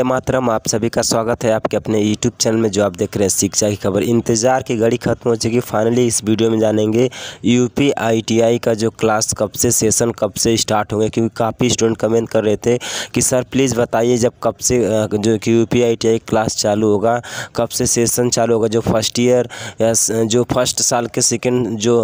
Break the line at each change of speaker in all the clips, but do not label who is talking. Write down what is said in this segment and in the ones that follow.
वंदे मातरम आप सभी का स्वागत है आपके अपने यूट्यूब चैनल में जो आप देख रहे हैं शिक्षा की खबर इंतज़ार की घड़ी खत्म हो चुकी फाइनली इस वीडियो में जानेंगे यूपी आईटीआई का जो क्लास कब से सेशन कब से स्टार्ट होंगे क्योंकि काफ़ी स्टूडेंट कमेंट कर रहे थे कि सर प्लीज़ बताइए जब कब से जो कि यू पी क्लास चालू होगा कब से सेशन चालू होगा जो फर्स्ट ईयर या जो फर्स्ट साल के सेकेंड जो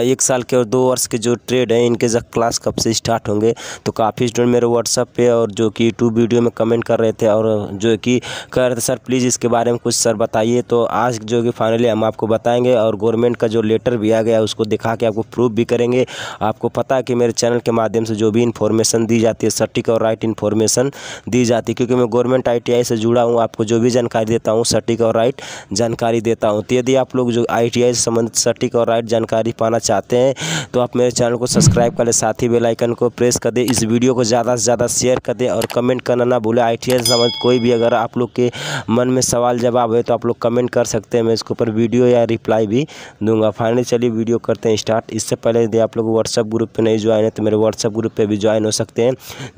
एक साल के और दो वर्ष के जो ट्रेड हैं इनके जब क्लास कब से स्टार्ट होंगे तो काफ़ी स्टूडेंट मेरे व्हाट्सअप पर और जो कि यूट्यूब वीडियो में कमेंट कर रहे थे और जो कि कह रहे थे सर प्लीज़ इसके बारे में कुछ सर बताइए तो आज जो कि फाइनली हम आपको बताएंगे और गवर्नमेंट का जो लेटर भी आ गया उसको दिखा के आपको प्रूफ भी करेंगे आपको पता है कि मेरे चैनल के माध्यम से जो भी इन्फॉर्मेशन दी जाती है सटीक और राइट इन्फॉर्मेशन दी जाती है क्योंकि मैं गवर्नमेंट आई से जुड़ा हूँ आपको जो भी जानकारी देता हूँ सटीक और राइट जानकारी देता हूँ तो यदि आप लोग जो आई से संबंधित सटीक और राइट जानकारी पाना चाहते हैं तो आप मेरे चैनल को सब्सक्राइब कर लें साथ ही बेलाइकन को प्रेस कर दें इस वीडियो को ज़्यादा से ज़्यादा शेयर कर दें और कमेंट करना ना भूलें आई टी आई मत कोई भी अगर आप लोग के मन में सवाल जवाब है तो आप लोग कमेंट कर सकते हैं मैं इसके ऊपर वीडियो या रिप्लाई भी दूंगा फाइनली चलिए वीडियो करते हैं स्टार्ट इससे पहले यदि आप लोग व्हाट्सअप ग्रुप पर नहीं ज्वाइन है तो मेरे व्हाट्सअप ग्रुप पर भी ज्वाइन हो सकते हैं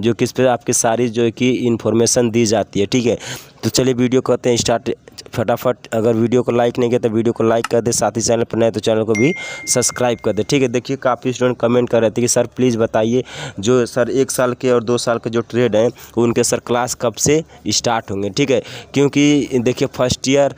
जो कि इस पर आपकी सारी जो है कि इन्फॉर्मेशन दी जाती है ठीक है तो चलिए वीडियो करते हैं स्टार्ट फटाफट अगर वीडियो को लाइक नहीं किया तो वीडियो को लाइक कर दे साथ ही चैनल पर नए तो चैनल को भी सब्सक्राइब कर दे ठीक है देखिए काफ़ी स्टूडेंट कमेंट कर रहे थे कि सर प्लीज़ बताइए जो सर एक साल के और दो साल के जो ट्रेड हैं उनके सर क्लास कब से स्टार्ट होंगे ठीक है क्योंकि देखिए फर्स्ट ईयर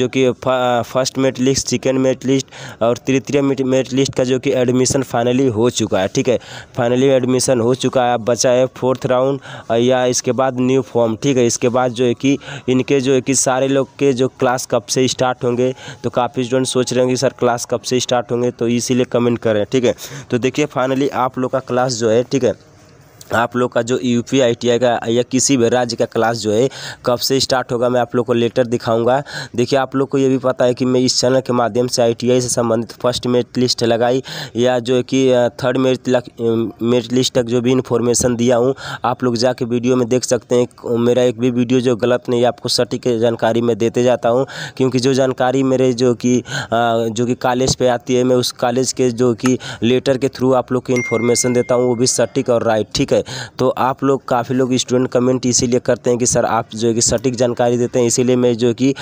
जो कि first merit list second merit list और तृतीय मेरिट लिस्ट का जो कि एडमिशन फाइनली हो चुका है ठीक है फाइनली एडमिशन हो चुका है अब बचा है फोर्थ राउंड या इसके बाद न्यू फॉर्म ठीक है इसके बाद जो है कि इनके जो है कि सारे लोग के जो क्लास कब से स्टार्ट होंगे तो काफ़ी स्टूडेंट सोच रहे होंगे सर क्लास कब से स्टार्ट होंगे तो इसीलिए कमेंट करें ठीक है तो देखिए फाइनली आप लोग का क्लास जो है ठीक है आप लोग का जो U P I T I का या किसी भी राज्य का क्लास जो है कब से स्टार्ट होगा मैं आप लोग को लेटर दिखाऊंगा देखिए आप लोग को ये भी पता है कि मैं इस चैनल के माध्यम से आईटीआई से संबंधित फर्स्ट मेरिट लिस्ट लगाई या जो कि थर्ड मेरिट मेरिट लिस्ट तक जो भी इन्फॉर्मेशन दिया हूँ आप लोग जाके वीडियो में देख सकते हैं मेरा एक भी वीडियो जो गलत नहीं आपको सटीक जानकारी मैं देते जाता हूँ क्योंकि जो जानकारी मेरे जो कि जो कि कॉलेज पर आती है मैं उस कॉलेज के जो कि लेटर के थ्रू आप लोग को इन्फॉर्मेशन देता हूँ वो भी सटीक और राइट ठीक है है तो आप लोग काफ़ी लोग स्टूडेंट कमेंट इसीलिए करते हैं कि सर आप जो है कि सटीक जानकारी देते हैं इसीलिए मैं जो कि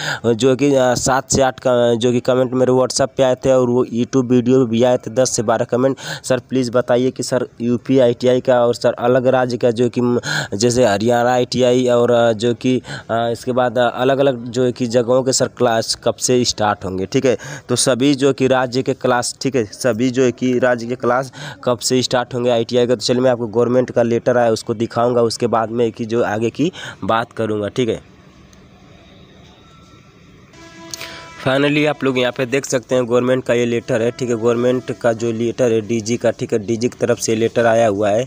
जो कि सात से आठ जो कि कमेंट मेरे व्हाट्सअप पे आए थे और वो यूट्यूब वीडियो भी आए थे दस से बारह कमेंट सर प्लीज़ बताइए कि सर यूपी पी का और सर अलग राज्य का जो कि जैसे हरियाणा आई और जो कि इसके बाद अलग अलग जो कि जगहों के सर क्लास कब से स्टार्ट होंगे ठीक है तो सभी जो कि राज्य के क्लास ठीक है सभी जो कि राज्य के क्लास कब से स्टार्ट होंगे आई का तो चलिए मैं आपको गवर्नमेंट का लेटर आया उसको दिखाऊँगा उसके बाद में कि जो आगे की बात करूँगा ठीक है फाइनली आप लोग यहाँ पे देख सकते हैं गवर्नमेंट का ये लेटर है ठीक है गवर्नमेंट का जो लेटर है डीजी का ठीक है डीजी की तरफ से लेटर आया हुआ है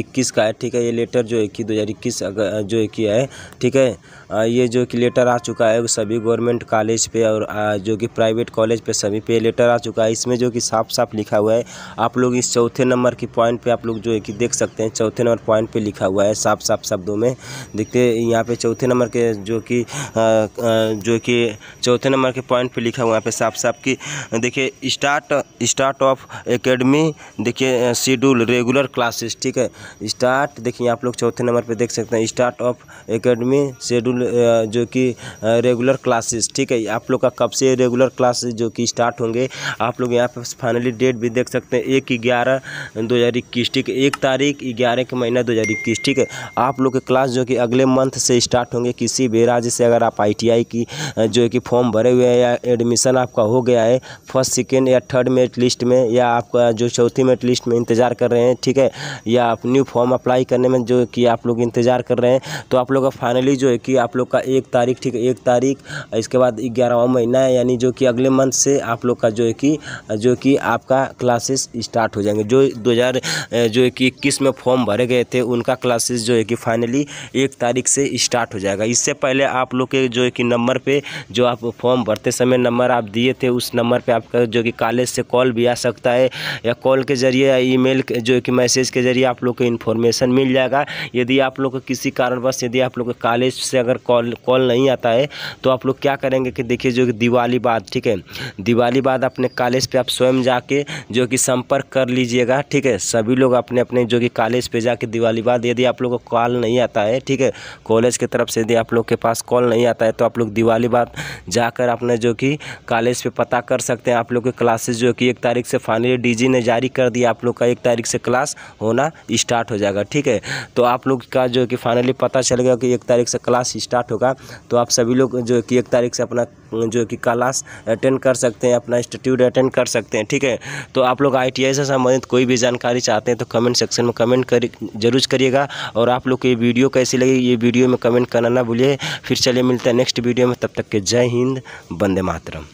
इक्कीस का है ठीक है ये लेटर जो है कि इक्कीस जो है कि है ठीक है ये जो कि लेटर आ चुका है सभी गवर्नमेंट कॉलेज पे और जो कि प्राइवेट कॉलेज पे सभी पे लेटर आ चुका है इसमें जो कि साफ साफ लिखा हुआ है आप लोग इस चौथे नंबर की पॉइंट पर आप लोग जो है कि देख सकते हैं चौथे नंबर पॉइंट पर लिखा हुआ है साफ साफ शब्दों में देखते यहाँ पर चौथे नंबर के जो कि जो कि चौथे नंबर के पॉइंट पे लिखा हुआ यहाँ पे साफ साफ कि देखिए स्टार्ट स्टार्ट ऑफ एकेडमी देखिए शेड्यूल रेगुलर क्लासेस ठीक है स्टार्ट देखिए आप लोग चौथे नंबर पर देख सकते हैं स्टार्ट ऑफ एकेडमी शेड्यूल जो कि रेगुलर क्लासेस ठीक है आप लोग का कब से रेगुलर क्लासेस जो कि स्टार्ट होंगे आप लोग यहाँ पर फाइनली डेट भी देख सकते हैं एक ग्यारह दो हज़ार इक्कीस ठीक है एक तारीख ग्यारह के महीना दो हज़ार इक्कीस ठीक है आप लोग के क्लास जो कि अगले मंथ से स्टार्ट होंगे किसी भी राज्य से अगर आप आई की जो कि फॉर्म भरे हुए हैं या एडमिशन आपका हो गया है फर्स्ट सेकेंड या थर्ड मेरिट लिस्ट में या आपका जो चौथी मेरिट लिस्ट में इंतज़ार कर रहे हैं ठीक है या आप न्यू फॉर्म अप्लाई करने में जो कि आप लोग इंतज़ार कर रहे हैं तो आप लोग का फाइनली जो है कि आप लोग का एक तारीख ठीक है एक तारीख इसके बाद ग्यारहवा महीना है यानी जो कि अगले मंथ से आप लोग का जो है कि जो कि आपका क्लासेस स्टार्ट हो जाएंगे जो दो जो है कि इक्कीस में फॉर्म भरे गए थे उनका क्लासेस जो है कि फाइनली एक तारीख से स्टार्ट हो जाएगा इससे पहले आप लोग के जो है कि नंबर पर जो आप फॉर्म भरते તે સમય નંબર આપ دیے تھے ਉਸ નંબર પર આપકો જો કે کالજ સે કોલ بھی આ سکتا હે يا કોલ કે જરિયે ઈમેલ જો કે મેસેજ કે જરિયે આપ લોગો કો ઇન્ફોર્મેશન મિલ જાયેગા યદી આપ લોગો કો કિસિ કારણ વસ યદી આપ લોગો કો کالજ સે અગર કોલ કોલ નહીં આતા હે તો આપ લોગ ક્યા કરેંગે કે દેખિયે જો કે દિવાલી બાદ ઠીક હે દિવાલી બાદ apne کالજ પે આપ સ્વયમ જાકે જો કે સંપર્ક કર લિજીયેગા ઠીક હે સભી લોગ apne apne જો કે کالજ પે જાકે દિવાલી બાદ યદી આપ લોગો કો કોલ નહીં આતા હે ઠીક હે કોલેજ કે તરફ સે યદી આપ લોગ કે પાસ કોલ નહીં આતા હે તો આપ લોગ દિવાલી બાદ જાકર આપ हैं जो कि कॉलेज पे पता कर सकते हैं आप लोग के क्लासेस जो कि एक तारीख से फाइनली डीजी ने जारी कर दिया आप लोग का एक तारीख से क्लास होना स्टार्ट हो जाएगा ठीक है तो आप लोग का जो कि फाइनली पता चल गया कि एक तारीख से क्लास स्टार्ट होगा तो आप सभी लोग जो कि एक तारीख से अपना जो कि क्लास अटेंड कर सकते हैं अपना इंस्टीट्यूट अटेंड कर सकते हैं ठीक है तो आप लोग आई से संबंधित कोई भी जानकारी चाहते हैं तो कमेंट सेक्शन में कमेंट कर जरूर करिएगा और आप लोग को ये वीडियो कैसी लगी ये वीडियो में कमेंट करना ना भूलिए फिर चलिए मिलते हैं नेक्स्ट वीडियो में तब तक के जय हिंद वंदे मातरम